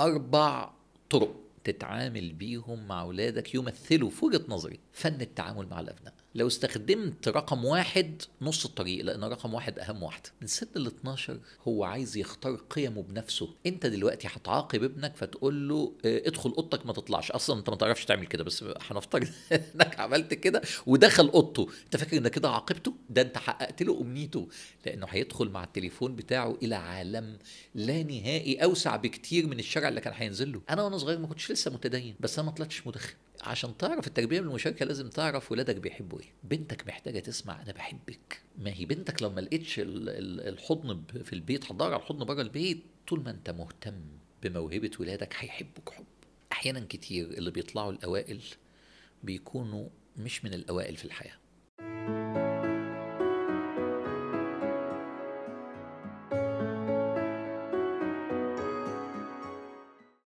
أربع طرق تتعامل بيهم مع أولادك يمثلوا في وجهة نظري فن التعامل مع الأبناء لو استخدمت رقم واحد نص الطريق لأن رقم واحد أهم واحدة من سن ال 12 هو عايز يختار قيمه بنفسه أنت دلوقتي هتعاقب ابنك فتقول له آه، ادخل اوضتك ما تطلعش اصلا انت ما تعرفش تعمل كده بس هنفترض انك عملت كده ودخل اوضته انت فاكر انك كده عاقبته ده انت حققت له امنيته لانه هيدخل مع التليفون بتاعه الى عالم لا نهائي اوسع بكتير من الشارع اللي كان هينزل له انا وانا صغير ما كنتش لسه متدين بس انا ما طلعتش مدخن عشان تعرف التربيه بالمشاركه لازم تعرف ولادك بيحبوا ايه بنتك محتاجه تسمع انا بحبك ما هي بنتك لو ما لقيتش الحضن في البيت هتدور على الحضن بره البيت طول ما انت مهتم بموهبه ولادك هيحبوك حب احيانا كتير اللي بيطلعوا الاوائل بيكونوا مش من الاوائل في الحياه